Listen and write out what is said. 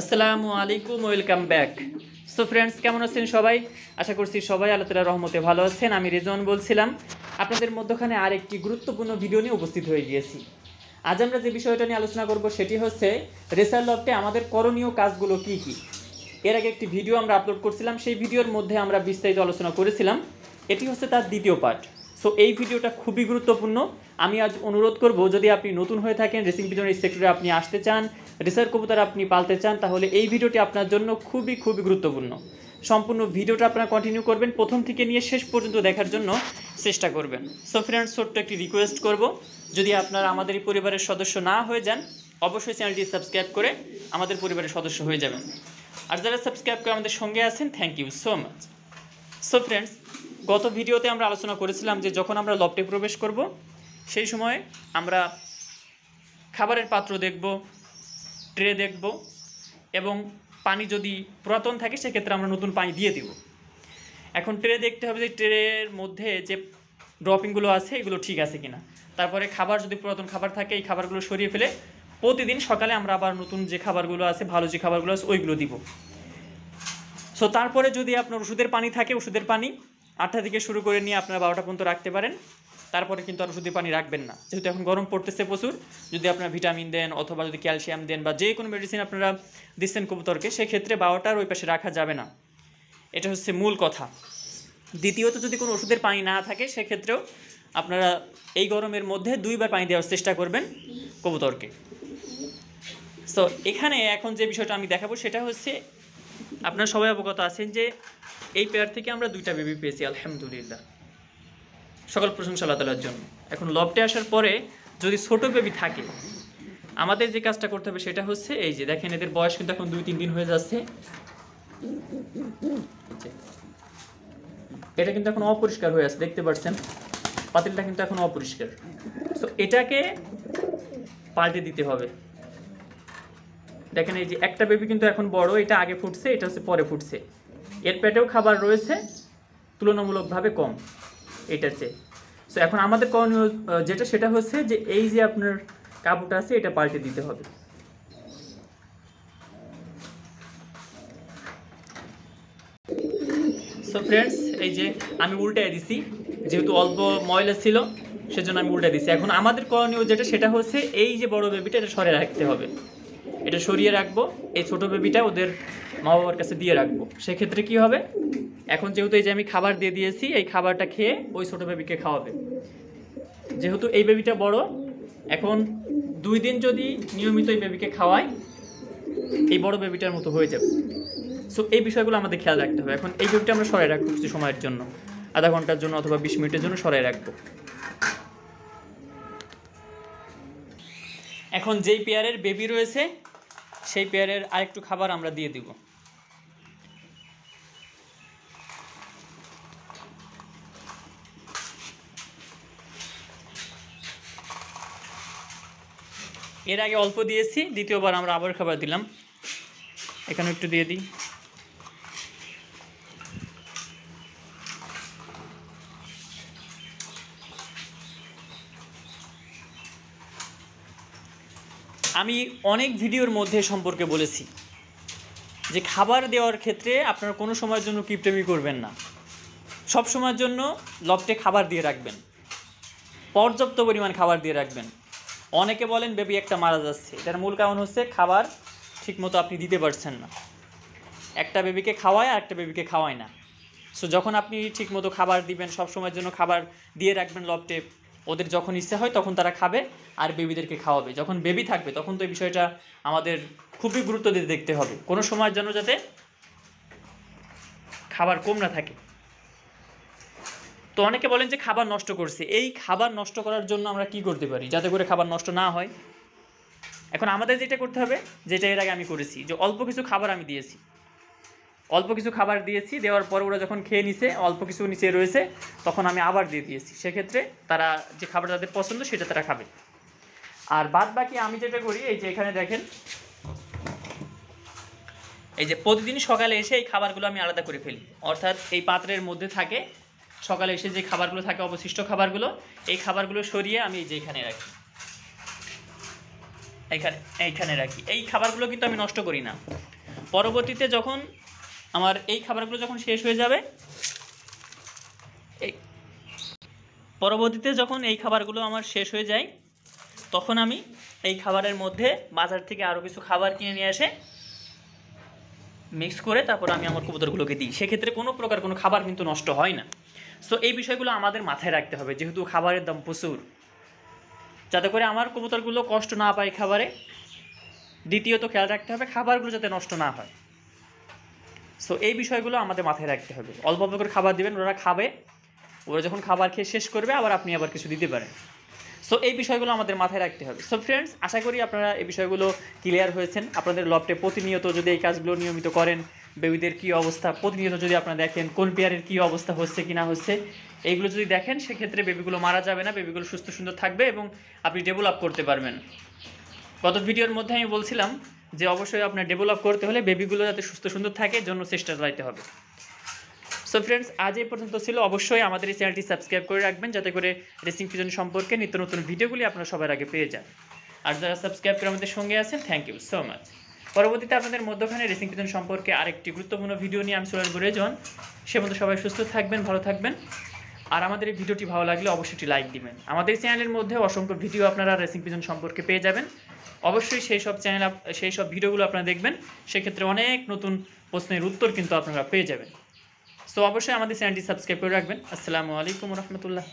আসসালামু আলাইকুম welcome back so friends কেমন আছেন সবাই আশা করছি সবাই আল্লাহ রহমতে ভালো আছেন আমি রেজন বলছিলাম আপনাদের মধ্যখানে আরেকটি গুরুত্বপূর্ণ ভিডিও নিয়ে উপস্থিত হয়ে গিয়েছি আজ আমরা যে বিষয়টা নিয়ে আলোচনা করব সেটি হচ্ছে রেসার লফটে আমাদের করণীয় কাজগুলো কি কি এর আগে একটি ভিডিও আমরা আপলোড করছিলাম সেই ভিডিওর মধ্যে আমরা বিস্তারিত আলোচনা করেছিলাম এটি হচ্ছে তার দ্বিতীয় পার্ট সো এই ভিডিওটা খুবই গুরুত্বপূর্ণ আমি আজ অনুরোধ করব যদি আপনি নতুন হয়ে থাকেন রেসিং পিজনের সেক্টরে আপনি আসতে চান রেসার কবুতার আপনি পালতে চান তাহলে এই ভিডিওটি আপনার জন্য খুবই খুবই গুরুত্বপূর্ণ সম্পূর্ণ ভিডিওটা আপনারা কন্টিনিউ করবেন প্রথম থেকে নিয়ে শেষ পর্যন্ত দেখার জন্য চেষ্টা করবেন সো ফ্রেন্ডস ছোট্ট একটি রিকোয়েস্ট করব যদি আপনারা আমাদের পরিবারের সদস্য না হয়ে যান অবশ্যই চ্যানেলটি সাবস্ক্রাইব করে আমাদের পরিবারের সদস্য হয়ে যাবেন আর যারা সাবস্ক্রাইব করে আমাদের সঙ্গে আছেন thank you so much so friends গত ভিডিওতে আমরা আলোচনা করেছিলাম যে যখন আমরা লপটে প্রবেশ করব সেই সময় আমরা খাবারের পাত্র দেখব ট্রে দেখব এবং পানি যদি পুরাতন থাকে সেক্ষেত্রে আমরা নতুন পানি দিয়ে দিব এখন ট্রে দেখতে হবে যে ট্রের মধ্যে যে ড্রপিংগুলো আছে এগুলো ঠিক আছে কিনা তারপরে খাবার যদি পুরাতন খাবার থাকে এই খাবারগুলো সরিয়ে ফেলে প্রতিদিন সকালে আমরা আবার নতুন যে খাবারগুলো আছে ভালো যে খাবারগুলো আছে ওইগুলো দিব সো তারপরে যদি আপনার ওষুধের পানি থাকে ওষুধের পানি আটটা থেকে শুরু করে নিয়ে আপনারা বারোটা পর্যন্ত রাখতে পারেন তারপরে কিন্তু আর ওষুধের পানি রাখবেন না যেহেতু এখন গরম পড়তেছে প্রচুর যদি আপনারা ভিটামিন দেন অথবা যদি ক্যালসিয়াম দেন বা যে কোনো মেডিসিন আপনারা দিচ্ছেন কবুতরকে সেক্ষেত্রে বারোটার ওই পাশে রাখা যাবে না এটা হচ্ছে মূল কথা দ্বিতীয়ত যদি কোনো ওষুধের পানি না থাকে সেক্ষেত্রেও আপনারা এই গরমের মধ্যে দুইবার পানি দেওয়ার চেষ্টা করবেন কবুতরকে সো এখানে এখন যে বিষয়টা আমি দেখাবো সেটা হচ্ছে আপনারা সবাই অবগত আছেন যে এই পেয়ার থেকে আমরা দুইটা বেবি পেয়েছি আলহামদুলিল্লাহ সকল প্রশংসা আল্লাহ জন্য এখন লবটে আসার পরে যদি ছোট বেবি থাকে আমাদের যে কাজটা করতে হবে সেটা হচ্ছে এই যে দেখেন এদের বয়স কিন্তু এখন দুই তিন দিন হয়ে যাচ্ছে এটা কিন্তু এখন অপরিষ্কার হয়ে আছে দেখতে পাচ্ছেন পাতিলটা কিন্তু এখন অপরিষ্কার তো এটাকে পাল্টে দিতে হবে দেখেন এই যে একটা বেবি কিন্তু এখন বড় এটা আগে ফুটছে এটা হচ্ছে পরে ফুটছে এর পেটেও খাবার রয়েছে তুলনামূলকভাবে কম এটা চেয়ে সো এখন আমাদের করণীয় যেটা সেটা হচ্ছে যে এই যে আপনার কাপড়টা আছে এটা পাল্টে দিতে হবে সো ফ্রেন্ডস এই যে আমি উল্টায় দিছি যেহেতু অল্প ময়লা ছিল সেজন্য আমি উল্টায় দিছি এখন আমাদের করণীয় যেটা সেটা হচ্ছে এই যে বড় বেবিটা এটা সরে রাখতে হবে এটা সরিয়ে রাখবো এই ছোটো বেবিটা ওদের মা বাবার কাছে দিয়ে রাখবো সেক্ষেত্রে কি হবে এখন যেহেতু এই যে আমি খাবার দিয়ে দিয়েছি এই খাবারটা খেয়ে ওই ছোটো বেবিকে খাওয়াবে যেহেতু এই বেবিটা বড় এখন দুই দিন যদি নিয়মিত এই বেবিকে খাওয়াই এই বড় বেবিটার মতো হয়ে যাবে সো এই বিষয়গুলো আমাদের খেয়াল রাখতে হবে এখন এই বেবিটা আমরা সরাই রাখবো কিছু সময়ের জন্য আধা ঘন্টার জন্য অথবা বিশ মিনিটের জন্য সরাই রাখবো এখন যেই পেয়ারের বেবি রয়েছে সেই পেয়ারের আরেকটু খাবার আমরা দিয়ে দিব এর আগে অল্প দিয়েছি দ্বিতীয়বার আমরা আবার খাবার দিলাম এখানে একটু দিয়ে দিই আমি অনেক ভিডিওর মধ্যে সম্পর্কে বলেছি যে খাবার দেওয়ার ক্ষেত্রে আপনারা কোনো সময়ের জন্য কিপটেমি করবেন না সব সময়ের জন্য লপটে খাবার দিয়ে রাখবেন পর্যাপ্ত পরিমাণ খাবার দিয়ে রাখবেন অনেকে বলেন বেবি একটা মারা যাচ্ছে এটার মূল কারণ হচ্ছে খাবার ঠিকমতো আপনি দিতে পারছেন না একটা বেবিকে খাওয়ায় আর একটা বেবিকে খাওয়ায় না সো যখন আপনি ঠিকমতো খাবার দিবেন সব সময়ের জন্য খাবার দিয়ে রাখবেন লপটে ওদের যখন ইচ্ছে হয় তখন তারা খাবে আর বেবিদেরকে খাওয়াবে যখন বেবি থাকবে তখন তো এই বিষয়টা আমাদের খুবই গুরুত্ব দিয়ে দেখতে হবে কোনো সময় যেন যাতে খাবার কম না থাকে তো অনেকে বলেন যে খাবার নষ্ট করছে এই খাবার নষ্ট করার জন্য আমরা কি করতে পারি যাতে করে খাবার নষ্ট না হয় এখন আমাদের যেটা করতে হবে যেটা এর আগে আমি করেছি যে অল্প কিছু খাবার আমি দিয়েছি অল্প কিছু খাবার দিয়েছি দেওয়ার পর ওরা যখন খেয়ে নিছে অল্প কিছু নিচে রয়েছে তখন আমি আবার দিয়ে দিয়েছি সেক্ষেত্রে তারা যে খাবার তাদের পছন্দ সেটা তারা খাবে আর বাদ বাকি আমি যেটা করি এই যে এখানে দেখেন এই যে প্রতিদিন সকালে এসে এই খাবারগুলো আমি আলাদা করে ফেলি অর্থাৎ এই পাত্রের মধ্যে থাকে সকালে এসে যে খাবারগুলো থাকে অবশিষ্ট খাবারগুলো এই খাবারগুলো সরিয়ে আমি এই যে এখানে রাখি এইখানে এইখানে রাখি এই খাবারগুলো কিন্তু আমি নষ্ট করি না পরবর্তীতে যখন আমার এই খাবারগুলো যখন শেষ হয়ে যাবে এই পরবর্তীতে যখন এই খাবারগুলো আমার শেষ হয়ে যায় তখন আমি এই খাবারের মধ্যে বাজার থেকে আরও কিছু খাবার কিনে নিয়ে আসে মিক্স করে তারপর আমি আমার কবুতরগুলোকে দিই সেক্ষেত্রে কোনো প্রকার কোনো খাবার কিন্তু নষ্ট হয় না সো এই বিষয়গুলো আমাদের মাথায় রাখতে হবে যেহেতু খাবারের দাম প্রচুর যাতে করে আমার কবুতরগুলো কষ্ট না পায় খাবারে দ্বিতীয়ত খেয়াল রাখতে হবে খাবারগুলো যাতে নষ্ট না হয় সো এই বিষয়গুলো আমাদের মাথায় রাখতে হবে অল্প অল্প করে খাবার দেবেন ওরা খাবে ওরা যখন খাবার খেয়ে শেষ করবে আবার আপনি আবার কিছু দিতে পারেন সো এই বিষয়গুলো আমাদের মাথায় রাখতে হবে সো ফ্রেন্ডস আশা করি আপনারা এই বিষয়গুলো ক্লিয়ার হয়েছেন আপনাদের লপটে প্রতিনিয়ত যদি এই কাজগুলো নিয়মিত করেন বেবিদের কী অবস্থা প্রতিনিয়ত যদি আপনারা দেখেন কোন পেয়ারের কী অবস্থা হচ্ছে কি না হচ্ছে এইগুলো যদি দেখেন সেক্ষেত্রে বেবিগুলো মারা যাবে না বেবিগুলো সুস্থ সুন্দর থাকবে এবং আপনি ডেভেলপ করতে পারবেন গত ভিডিওর মধ্যে আমি বলছিলাম যে অবশ্যই আপনার ডেভেলপ করতে হলে বেবিগুলো যাতে সুস্থ সুন্দর থাকে জন্য চেষ্টা চালাইতে হবে সো ফ্রেন্ডস আজ এই পর্যন্ত ছিল অবশ্যই আমাদের এই চ্যানেলটি সাবস্ক্রাইব করে রাখবেন যাতে করে রেসিং পিজন সম্পর্কে নিত্য নতুন ভিডিওগুলি আপনারা সবার আগে পেয়ে যান আর যারা সাবস্ক্রাইব করে আমাদের সঙ্গে আছেন থ্যাংক ইউ সো মাচ পরবর্তীতে আপনাদের মধ্যখানে রেসিং পিজন সম্পর্কে আরেকটি গুরুত্বপূর্ণ ভিডিও নিয়ে আমি সোলার ঘুরে যান সে মতো সবাই সুস্থ থাকবেন ভালো থাকবেন আর আমাদের এই ভিডিওটি ভালো লাগলে অবশ্যই লাইক দিবেন আমাদের চ্যানেলের মধ্যে অসংখ্য ভিডিও আপনারা রেসিং পিজন সম্পর্কে পেয়ে যাবেন অবশ্যই সেই সব চ্যানেল সেই সব ভিডিওগুলো আপনারা দেখবেন সেক্ষেত্রে অনেক নতুন প্রশ্নের উত্তর কিন্তু আপনারা পেয়ে যাবেন সো অবশ্যই আমাদের চ্যানেলটি সাবস্ক্রাইব করে রাখবেন আসসালামু আলাইকুম রহমতুল্লাহ